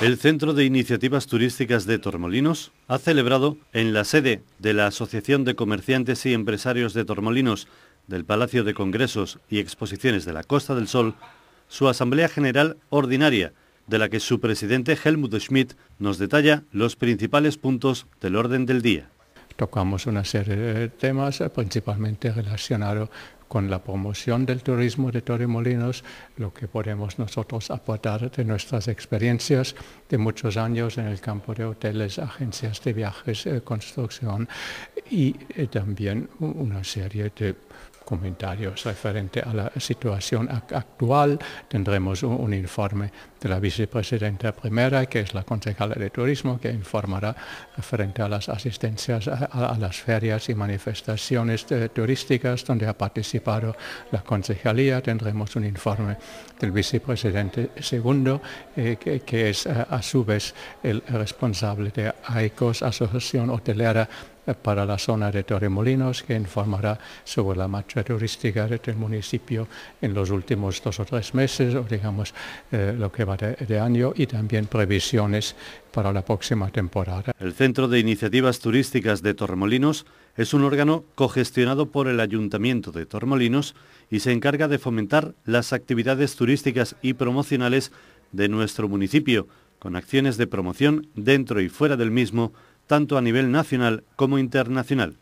El Centro de Iniciativas Turísticas de Tormolinos ha celebrado en la sede de la Asociación de Comerciantes y Empresarios de Tormolinos del Palacio de Congresos y Exposiciones de la Costa del Sol su Asamblea General Ordinaria, de la que su presidente Helmut Schmidt nos detalla los principales puntos del orden del día tocamos una serie de temas eh, principalmente relacionados con la promoción del turismo de Torremolinos, lo que podemos nosotros aportar de nuestras experiencias de muchos años en el campo de hoteles, agencias de viajes, eh, construcción y eh, también una serie de comentarios referente a la situación actual. Tendremos un, informe de la vicepresidenta primera, que es la concejala de turismo, que informará frente a las asistencias a, las ferias y manifestaciones eh, turísticas donde ha participado para la concejalía, tendremos un informe del vicepresidente segundo, eh, que, es eh, a, su vez el responsable de AICOS, e Asociación Hotelera para la zona de Torremolinos, que informará sobre la marcha turística del este municipio en los últimos dos o tres meses, o digamos eh, lo que va de, año, y también previsiones para la próxima temporada. El Centro de Iniciativas Turísticas de Torremolinos es un órgano cogestionado por el Ayuntamiento de Torremolinos y se encarga de fomentar las actividades turísticas y promocionales de nuestro municipio, con acciones de promoción dentro y fuera del mismo tanto a nivel nacional como internacional.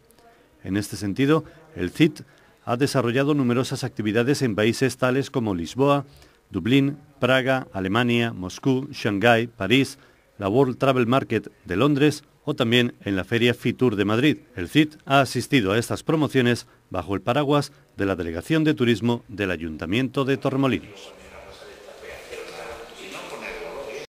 En este sentido, el CIT ha desarrollado numerosas actividades en países tales como Lisboa, Dublín, Praga, Alemania, Moscú, Shanghái, París, la World Travel Market de Londres o también en la Feria Fitur de Madrid. El CIT ha asistido a estas promociones bajo el paraguas de la Delegación de Turismo del Ayuntamiento de Torremolinos.